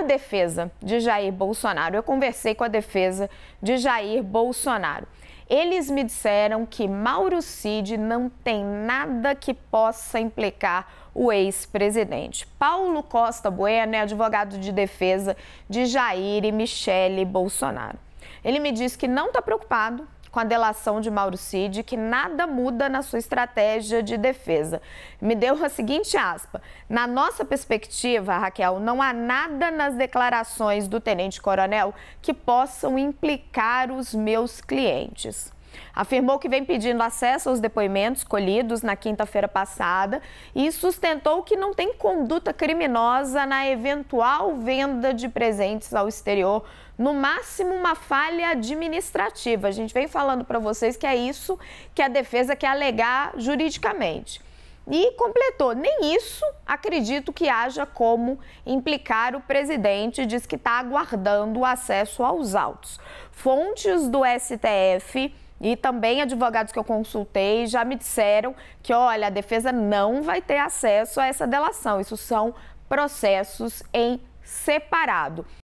a defesa de Jair Bolsonaro? Eu conversei com a defesa de Jair Bolsonaro. Eles me disseram que Mauro Cid não tem nada que possa implicar o ex-presidente. Paulo Costa Bueno é advogado de defesa de Jair e Michele Bolsonaro. Ele me disse que não está preocupado com a delação de Mauro Cid que nada muda na sua estratégia de defesa. Me deu a seguinte aspa: Na nossa perspectiva, Raquel, não há nada nas declarações do tenente-coronel que possam implicar os meus clientes. Afirmou que vem pedindo acesso aos depoimentos colhidos na quinta-feira passada e sustentou que não tem conduta criminosa na eventual venda de presentes ao exterior, no máximo uma falha administrativa. A gente vem falando para vocês que é isso que a defesa quer alegar juridicamente. E completou: nem isso acredito que haja como implicar o presidente, diz que está aguardando o acesso aos autos. Fontes do STF e também advogados que eu consultei já me disseram que, olha, a defesa não vai ter acesso a essa delação. Isso são processos em separado.